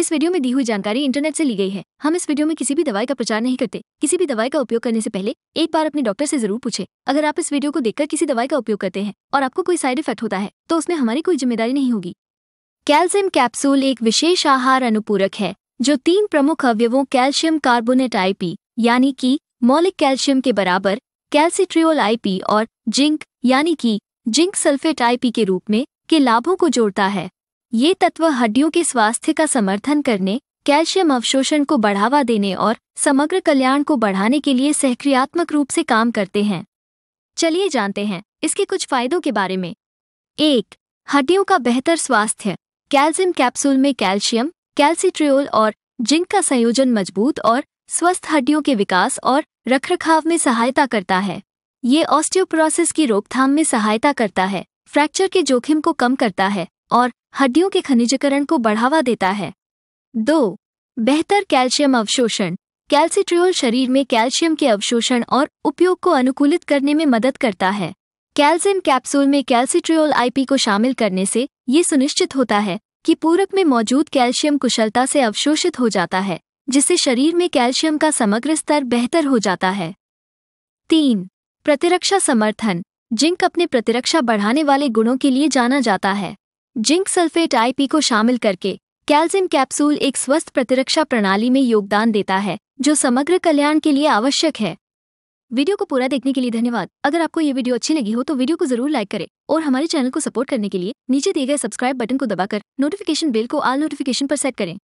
इस वीडियो में दी हुई जानकारी इंटरनेट से ली गई है हम इस वीडियो में किसी भी दवाई का प्रचार नहीं करते किसी भी दवाई का उपयोग करने से पहले एक बार अपने डॉक्टर से जरूर पूछे अगर आप इस वीडियो को देखकर किसी दवाई का उपयोग करते हैं और आपको कोई साइड इफेक्ट होता है तो उसमें हमारी कोई जिम्मेदारी नहीं होगी कैल्शियम कैप्सूल एक विशेष आहार अनुपूरक है जो तीन प्रमुख अवयवों कैल्शियम कार्बोनेट आईपी यानी की मौलिक कैल्शियम के बराबर कैल्सिट्रियोल आईपी और जिंक यानी की जिंक सल्फेट आईपी के रूप में के लाभों को जोड़ता है ये तत्व हड्डियों के स्वास्थ्य का समर्थन करने कैल्शियम अवशोषण को बढ़ावा देने और समग्र कल्याण को बढ़ाने के लिए सहक्रियात्मक रूप से काम करते हैं चलिए जानते हैं इसके कुछ फायदों के बारे में एक हड्डियों का बेहतर स्वास्थ्य कैल्शियम कैप्सूल में कैल्शियम कैल्सिट्रियोल और जिंक का संयोजन मजबूत और स्वस्थ हड्डियों के विकास और रखरखाव में सहायता करता है ये ऑस्टियोप्रोसिस की रोकथाम में सहायता करता है फ्रैक्चर के जोखिम को कम करता है और हड्डियों के खनिजीकरण को बढ़ावा देता है दो बेहतर कैल्शियम अवशोषण कैल्सिट्रियोल शरीर में कैल्शियम के अवशोषण और उपयोग को अनुकूलित करने में मदद करता है कैल्शियम कैप्सूल में कैल्सिट्रियोल आईपी को शामिल करने से ये सुनिश्चित होता है कि पूरक में मौजूद कैल्शियम कुशलता से अवशोषित हो जाता है जिससे शरीर में कैल्शियम का समग्र स्तर बेहतर हो जाता है तीन प्रतिरक्षा समर्थन जिंक अपने प्रतिरक्षा बढ़ाने वाले गुणों के लिए जाना जाता है जिंक सल्फेट आईपी को शामिल करके कैल्शियम कैप्सूल एक स्वस्थ प्रतिरक्षा प्रणाली में योगदान देता है जो समग्र कल्याण के लिए आवश्यक है वीडियो को पूरा देखने के लिए धन्यवाद अगर आपको ये वीडियो अच्छी लगी हो तो वीडियो को जरूर लाइक करें और हमारे चैनल को सपोर्ट करने के लिए नीचे दिए गए सब्सक्राइब बटन को दबाकर नोटिफिकेशन बेल को आल नोटिफिकेशन पर सेट करें